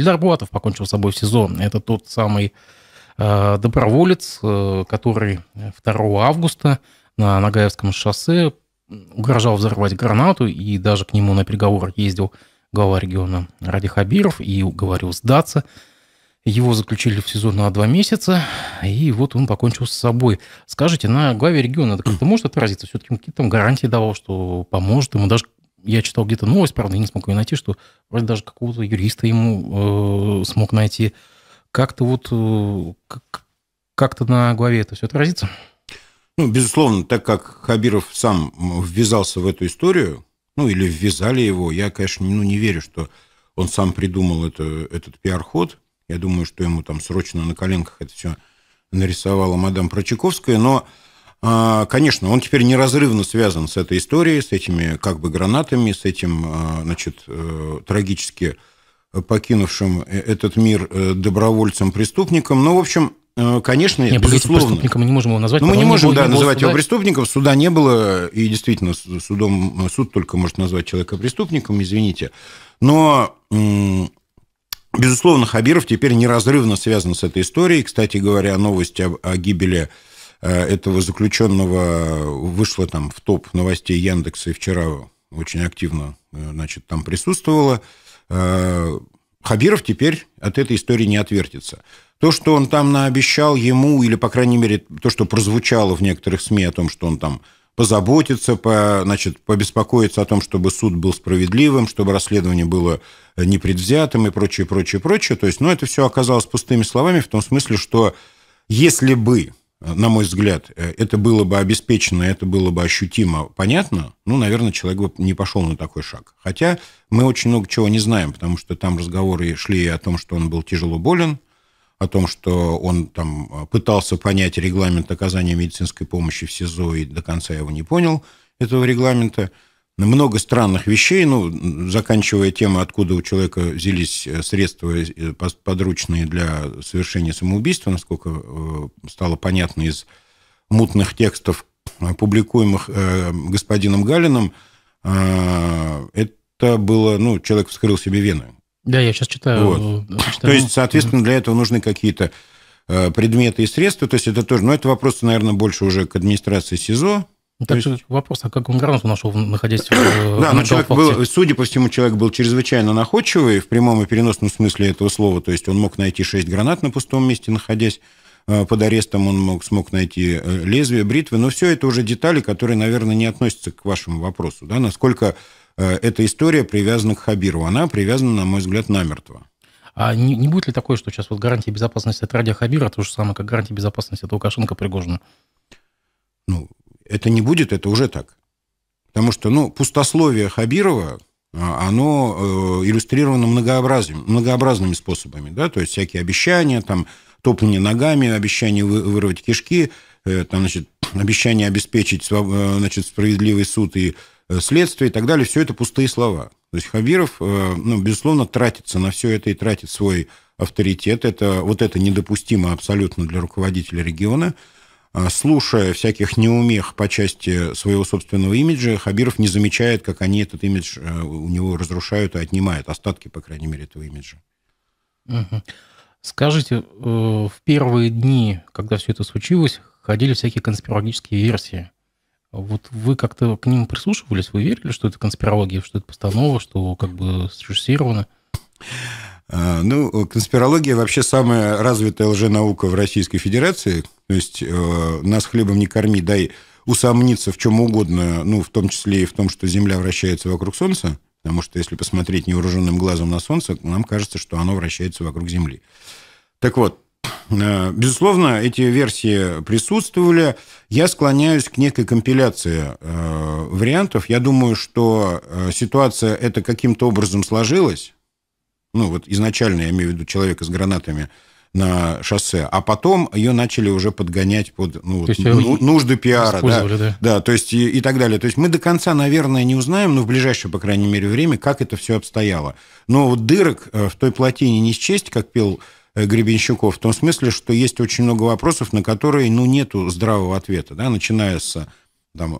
Ильдар покончил с собой в СИЗО. Это тот самый э, доброволец, э, который 2 августа на Нагаевском шоссе угрожал взорвать гранату, и даже к нему на переговоры ездил глава региона Ради Хабиров и уговорил сдаться. Его заключили в СИЗО на два месяца, и вот он покончил с собой. Скажите, на главе региона это как-то может отразиться? Все-таки какие-то там гарантии давал, что поможет ему, даже я читал где-то новость, правда, я не смог ее найти, что вроде даже какого-то юриста ему э, смог найти. Как-то вот э, как-то на главе это все отразится? Ну, безусловно, так как Хабиров сам ввязался в эту историю, ну, или ввязали его, я, конечно, ну, не верю, что он сам придумал это, этот пиар-ход. Я думаю, что ему там срочно на коленках это все нарисовала мадам Прочаковская, но а, конечно, он теперь неразрывно связан с этой историей, с этими как бы гранатами, с этим, а, значит, э, трагически покинувшим э, этот мир э, добровольцем-преступником. Но, ну, в общем, конечно, Нет, безусловно. преступником мы не можем его назвать. Ну, мы не можем, да, называть суда. его преступником. Суда не было, и действительно, судом, суд только может назвать человека преступником, извините. Но, безусловно, Хабиров теперь неразрывно связан с этой историей. Кстати говоря, новость о, о гибели Э, этого заключенного вышло там в топ новостей Яндекса и вчера очень активно, э, значит, там присутствовало. Э, Хабиров теперь от этой истории не отвертится. То, что он там наобещал ему, или, по крайней мере, то, что прозвучало в некоторых СМИ о том, что он там позаботиться, по, значит, побеспокоиться о том, чтобы суд был справедливым, чтобы расследование было непредвзятым и прочее, прочее, прочее. То есть, ну, это все оказалось пустыми словами в том смысле, что если бы на мой взгляд, э, это было бы обеспечено, это было бы ощутимо понятно, ну, наверное, человек бы не пошел на такой шаг. Хотя мы очень много чего не знаем, потому что там разговоры шли о том, что он был тяжело болен, о том, что он там э, пытался понять регламент оказания медицинской помощи в СИЗО и до конца его не понял, этого регламента много странных вещей, ну, заканчивая тему, откуда у человека взялись э, средства э, подручные для совершения самоубийства, насколько э, стало понятно из мутных текстов, публикуемых господином Галиным, это было, ну, человек вскрыл себе вены. Да, я сейчас читаю. Вот. читаю. То есть, соответственно, для этого нужны какие-то предметы и средства, то есть это тоже, но ну, это вопрос, наверное, больше уже к администрации СИЗО, ну, так есть... вопрос, а как он гранату нашел, находясь в э, Да, но человек был, судя по всему, человек был чрезвычайно находчивый в прямом и переносном смысле этого слова. То есть он мог найти шесть гранат на пустом месте, находясь э, под арестом, он мог, смог найти э, лезвие, бритвы. Но все это уже детали, которые, наверное, не относятся к вашему вопросу. Да? Насколько эта история привязана к Хабиру, Она привязана, на мой взгляд, намертво. А не, не будет ли такое, что сейчас вот гарантия безопасности от радио Хабира то же самое, как гарантия безопасности от Лукашенко Пригожина? Ну, это не будет, это уже так. Потому что, ну, пустословие Хабирова, а, оно э, иллюстрировано многообразным, многообразными способами, да, то есть всякие обещания, там, топание ногами, обещание вырвать кишки, э, там, значит, обещание обеспечить, э, значит, справедливый суд и следствие и так далее, все это пустые слова. То есть Хабиров, ну, безусловно, тратится на все это и тратит свой авторитет. Это, вот это недопустимо абсолютно для руководителя региона – а, слушая всяких неумех по части своего собственного имиджа, Хабиров не замечает, как они этот имидж э, у него разрушают и отнимают, остатки, по крайней мере, этого имиджа. Скажите, э, в первые дни, когда все это случилось, ходили всякие конспирологические версии. Вот вы как-то к ним прислушивались? Вы верили, что это конспирология, что это постанова, что как бы срежиссировано? А, ну, конспирология вообще самая развитая лженаука в Российской Федерации, то есть э, нас хлебом не корми, дай усомниться в чем угодно, ну, в том числе и в том, что Земля вращается вокруг Солнца, потому что если посмотреть невооруженным глазом на Солнце, нам кажется, что оно вращается вокруг Земли. Так вот, э, безусловно, эти версии присутствовали. Я склоняюсь к некой компиляции э, вариантов. Я думаю, что э, ситуация это каким-то образом сложилась. Ну, вот изначально я имею в виду человека с гранатами – на шоссе, а потом ее начали уже подгонять под ну, ну нужды пиара. Да, да. да, то есть и, и так далее. То есть мы до конца, наверное, не узнаем, но в ближайшее, по крайней мере, время, как это все обстояло. Но вот дырок э, в той плотине не счесть, как пел э, Гребенщиков, в том смысле, что есть очень много вопросов, на которые ну, нету здравого ответа, да, начиная с там,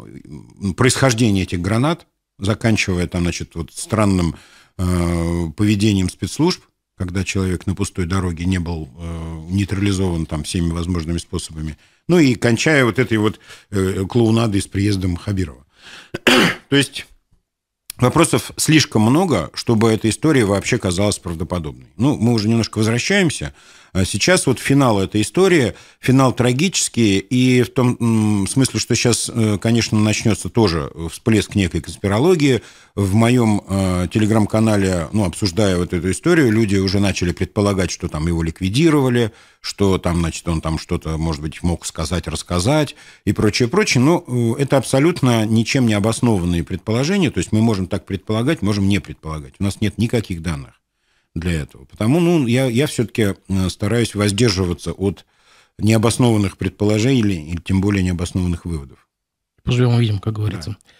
происхождения этих гранат, заканчивая там, значит, вот странным э, поведением спецслужб, когда человек на пустой дороге не был э, нейтрализован там всеми возможными способами. Ну и кончая вот этой вот э, клоунадой с приездом Хабирова. То есть вопросов слишком много, чтобы эта история вообще казалась правдоподобной. Ну, мы уже немножко возвращаемся. А сейчас вот финал этой истории, финал трагический, и в том смысле, что сейчас, э, конечно, начнется тоже всплеск некой конспирологии. В моем э, телеграм-канале, ну, обсуждая вот эту историю, люди уже начали предполагать, что там его ликвидировали, что там, значит, он там что-то, может быть, мог сказать, рассказать и прочее, прочее. Но э, это абсолютно ничем не обоснованные предположения, то есть мы можем так предполагать, можем не предполагать. У нас нет никаких данных для этого. Потому ну, я, я все-таки э, стараюсь воздерживаться от необоснованных предположений или тем более необоснованных выводов. Поживем увидим, как говорится. Да.